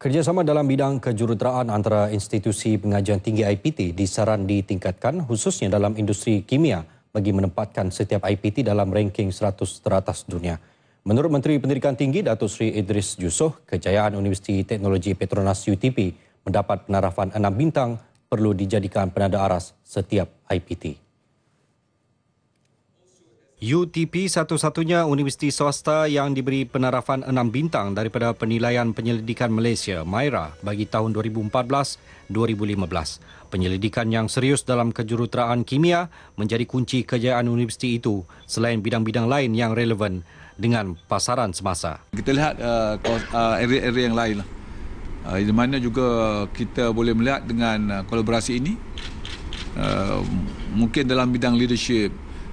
Kerjasama dalam bidang kejuruteraan antara institusi pengajian tinggi IPT disaran ditingkatkan khususnya dalam industri kimia bagi menempatkan setiap IPT dalam ranking 100 teratas dunia. Menurut Menteri Pendidikan Tinggi Datuk Seri Idris Yusof, kejayaan Universiti Teknologi Petronas UTP mendapat penarafan 6 bintang perlu dijadikan penanda aras setiap IPT. UTP satu-satunya universiti swasta yang diberi penarafan enam bintang daripada penilaian penyelidikan Malaysia Myra bagi tahun 2014-2015. Penyelidikan yang serius dalam kejuruteraan kimia menjadi kunci kejayaan universiti itu selain bidang-bidang lain yang relevan dengan pasaran semasa. Kita lihat uh, area-area uh, yang lain. Lah. Uh, di mana juga kita boleh melihat dengan uh, kolaborasi ini uh, mungkin dalam bidang leadership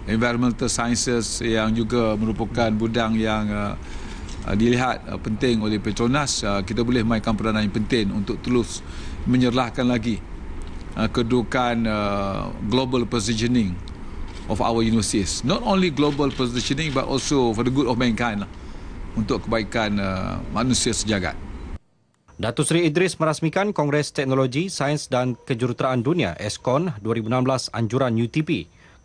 environmental sciences yang juga merupakan budang yang uh, uh, dilihat uh, penting oleh Petronas uh, kita boleh mainkan peranan yang penting untuk terus menyerlahkan lagi uh, kedudukan uh, global positioning of our universities not only global positioning but also for the good of mankind lah, untuk kebaikan uh, manusia sejagat Datuk Seri Idris merasmikan Kongres Teknologi, Sains dan Kejuruteraan Dunia ESKON 2016 Anjuran UTP.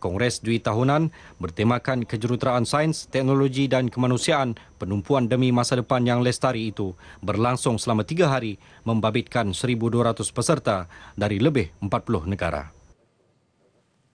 Kongres Dwi Tahunan bertemakan kejuruteraan sains, teknologi dan kemanusiaan penumpuan demi masa depan yang lestari itu berlangsung selama tiga hari membabitkan 1,200 peserta dari lebih 40 negara.